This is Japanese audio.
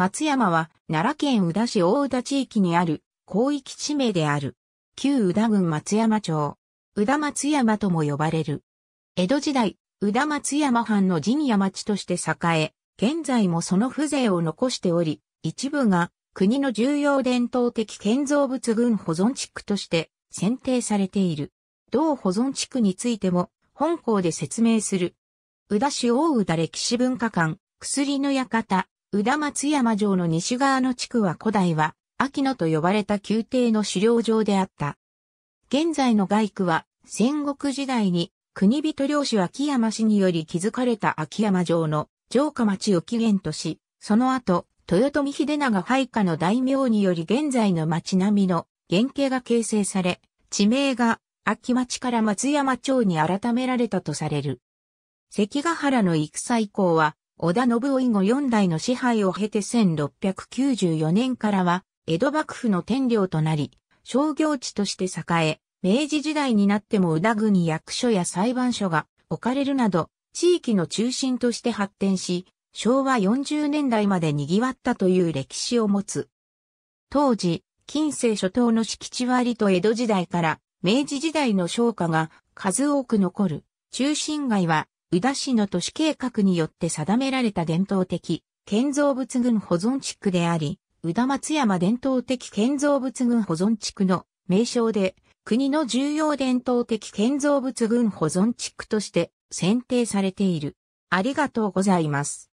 松山は奈良県宇田市大宇田地域にある広域地名である。旧宇田郡松山町。宇田松山とも呼ばれる。江戸時代、宇田松山藩の陣屋町として栄え、現在もその風情を残しており、一部が国の重要伝統的建造物群保存地区として選定されている。同保存地区についても本校で説明する。宇田市大宇田歴史文化館、薬の館、宇田松山城の西側の地区は古代は、秋野と呼ばれた宮廷の狩猟場であった。現在の外区は、戦国時代に、国人領主秋山氏により築かれた秋山城の城下町を起源とし、その後、豊臣秀長配下の大名により現在の町並みの原型が形成され、地名が秋町から松山町に改められたとされる。関ヶ原の戦以降は、織田信夫以後4代の支配を経て1694年からは、江戸幕府の天領となり、商業地として栄え、明治時代になっても宇田郡役所や裁判所が置かれるなど、地域の中心として発展し、昭和40年代まで賑わったという歴史を持つ。当時、近世初頭の敷地割と江戸時代から明治時代の商家が数多く残る中心街は宇田市の都市計画によって定められた伝統的建造物群保存地区であり、宇田松山伝統的建造物群保存地区の名称で、国の重要伝統的建造物群保存地区として選定されている。ありがとうございます。